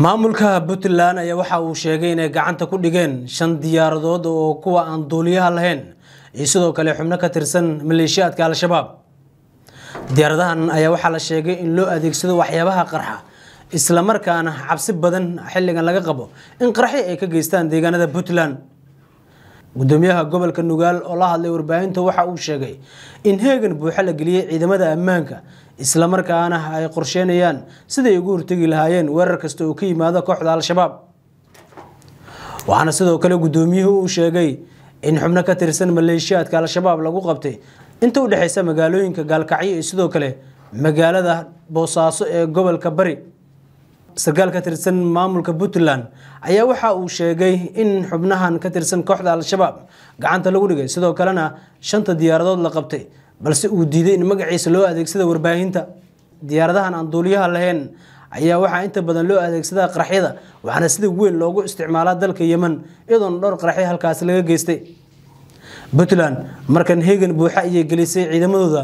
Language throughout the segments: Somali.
maamulka puntland ayaa waxa uu sheegay inay gacanta ku dhigeen shan diyaaradood oo kuwa aan duuliyaha lahayn iyo sidoo kale xubno ka tirsan maleeshiyaadka al-shabaab diyaaradahan ayaa waxaa la sheegay in loo adeegsado waxyaabaha qarxa islamarkaana cabsi badan xilligan laga qabo in qarxi ay ka geystaan deegaanada puntland gudoomiyaha gobolka nugaal oo la hadlay warbaahinta waxa uu sheegay in heegan buuxa la geliyay ciidamada ammaanka islamarkaana ay qorsheynayaan siday ugu hortegi lahaayeen weerar kasta oo ka yimaada kooxda al-shabaab waxaana sidoo kale gudoomiyuhu uu sheegay in xubno ka tirsan maleeshiyaadka al-shabaab lagu qabtay inta u dhexeysa magaalooyinka gaalkacyo iyo sidoo kale magaalada boosaaso ee gobolka bari sarkaal ka tirsan maamulka puntland ayaa waxa uu sheegay in xubnahan ka tirsan kooxda al-shabaab gacanta lagu dhigay sidoo kalena shanta diyaaradood la qabtay balse uu diiday in magaciisa loo adeegsada warbaahinta diyaaradahan aan duuliyaha lahayn ayaa waxaa inta badan loo adeegsadaa qaraxyada waxaana sida weyn loogu isticmaalaa dalka yeman iyadoona dhowr qaraxyo halkaasi laga geystay puntland markan heegan buuxa iyo gelisay ciidamadooda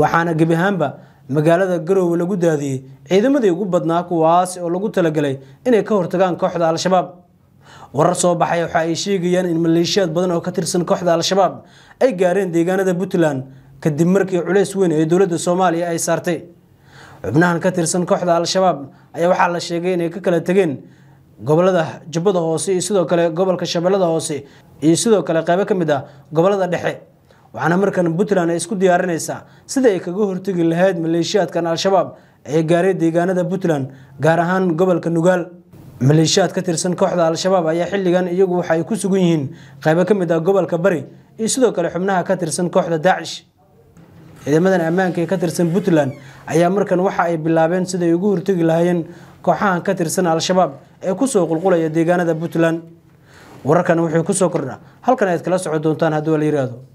waxaana gebi ahaanba magaalada garowe lagu daadiyey ciidamadii ugu badnaa kuwaas oo lagu talagelay inay ka hortagaan kooxda al-shabaab warar soo baxay waxa ay sheegayaan in maleeshiyaad badan oo ka tirsan kooxda al-shabaab ay gaareen deegaanada puntland kadib markii culays weyn ee dowladda soomaaliya ay saartay xubnahan ka tirsan kooxda al-shabaab ayaa waxaa la sheegay inay ka kala tegeen gobolada jubbada hoose iyo sidoo kale gobolka shabeellada hoose iyo sidoo kale qaybo ka mid ah gobolada dhexe waxaana markan puntland ay isku diyaarinaysaa sida ay kaga hortegi lahayd maleeshiyaadkan al-shabaab ee gaaray deegaanada puntland gaar ahaan gobolka nugaal maleeshiyaad ka tirsan kooxda al-shabaab ayaa xilligan iyagu waxa ay ku sugan yihiin qaybo ka mid ah gobolka bari iyo sidoo kale xubnaha ka tirsan kooxda daacish ciidamadan ammaanka ee ka tirsan puntland ayaa markan waxa ay bilaabeen siday ugu hortegi lahaayeen kooxahan ka tirsan al-shabaab ee kusoo qulqulaya deegaanada puntland wararkan wuxuu ku soo kordhaa halkan aad kala soco doontaan hadduu la yiraahdo